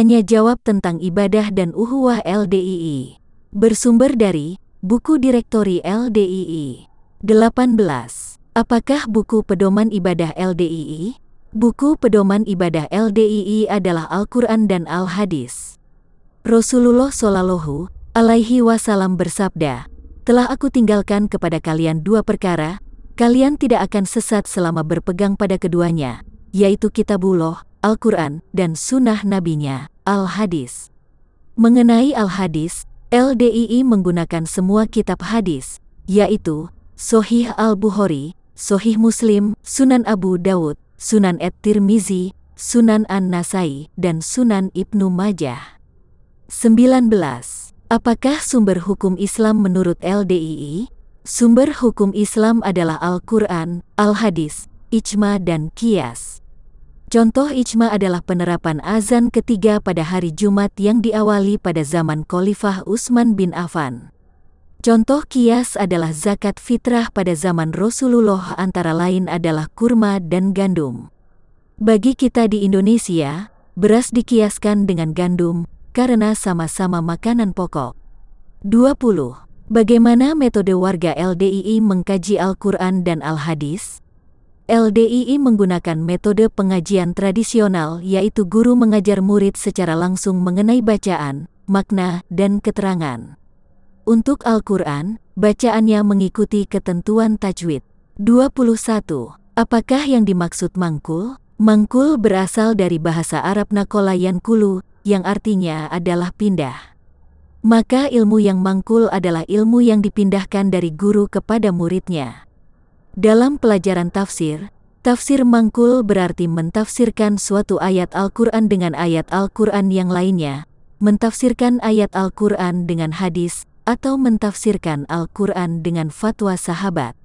Tanya jawab tentang ibadah dan uhuwah LDII. Bersumber dari buku Direktori LDII. 18. Apakah buku pedoman ibadah LDII? Buku pedoman ibadah LDII adalah Al-Qur'an dan Al-Hadis. Rasulullah Shallallahu alaihi wasallam bersabda, "Telah aku tinggalkan kepada kalian dua perkara, kalian tidak akan sesat selama berpegang pada keduanya, yaitu kitabullah, Al-Qur'an dan sunnah nabinya." Al-Hadis Mengenai Al-Hadis, LDII menggunakan semua kitab hadis, yaitu Sohih Al-Bukhari, Sohih Muslim, Sunan Abu Dawud, Sunan At-Tirmizi, Sunan An-Nasai, dan Sunan Ibnu Majah. 19. Apakah sumber hukum Islam menurut LDII? Sumber hukum Islam adalah Al-Quran, Al-Hadis, Ijma dan Kias. Contoh ijma adalah penerapan azan ketiga pada hari Jumat yang diawali pada zaman Khalifah Utsman bin Affan. Contoh kias adalah zakat fitrah pada zaman Rasulullah antara lain adalah kurma dan gandum. Bagi kita di Indonesia, beras dikiaskan dengan gandum karena sama-sama makanan pokok. 20. Bagaimana metode warga LDII mengkaji Al-Quran dan Al-Hadis? LDII menggunakan metode pengajian tradisional yaitu guru mengajar murid secara langsung mengenai bacaan, makna, dan keterangan. Untuk Al-Quran, bacaannya mengikuti ketentuan tajwid. 21. Apakah yang dimaksud mangkul? Mangkul berasal dari bahasa Arab nakola yankulu, yang artinya adalah pindah. Maka ilmu yang mangkul adalah ilmu yang dipindahkan dari guru kepada muridnya. Dalam pelajaran tafsir, tafsir mangkul berarti mentafsirkan suatu ayat Al-Quran dengan ayat Al-Quran yang lainnya, mentafsirkan ayat Al-Quran dengan hadis, atau mentafsirkan Al-Quran dengan fatwa sahabat.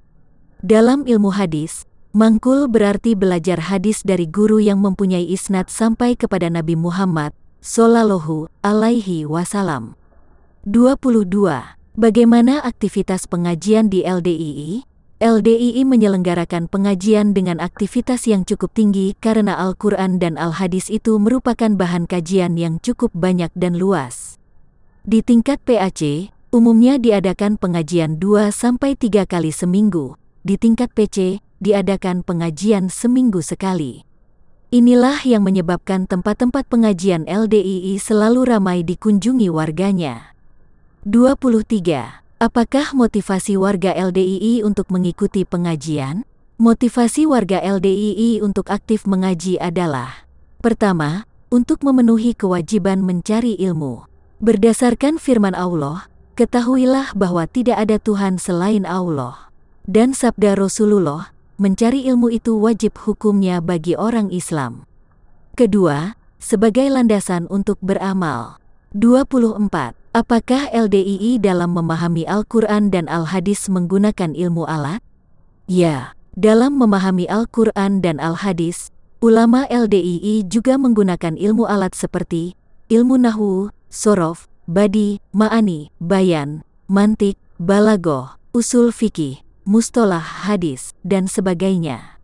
Dalam ilmu hadis, mangkul berarti belajar hadis dari guru yang mempunyai isnad sampai kepada Nabi Muhammad Sallallahu Alaihi Wasallam. 22. Bagaimana aktivitas pengajian di LDII? LDII menyelenggarakan pengajian dengan aktivitas yang cukup tinggi karena Al-Quran dan Al-Hadis itu merupakan bahan kajian yang cukup banyak dan luas. Di tingkat PAC, umumnya diadakan pengajian 2-3 kali seminggu. Di tingkat PC, diadakan pengajian seminggu sekali. Inilah yang menyebabkan tempat-tempat pengajian LDII selalu ramai dikunjungi warganya. 23. Apakah motivasi warga LDII untuk mengikuti pengajian? Motivasi warga LDII untuk aktif mengaji adalah Pertama, untuk memenuhi kewajiban mencari ilmu. Berdasarkan firman Allah, ketahuilah bahwa tidak ada Tuhan selain Allah. Dan sabda Rasulullah, mencari ilmu itu wajib hukumnya bagi orang Islam. Kedua, sebagai landasan untuk beramal. 24. Apakah LDII dalam memahami Al-Quran dan Al-Hadis menggunakan ilmu alat? Ya, dalam memahami Al-Quran dan Al-Hadis, ulama LDII juga menggunakan ilmu alat seperti ilmu nahu, sorof, badi, ma'ani, bayan, mantik, balago, usul fikih, mustolah hadis, dan sebagainya.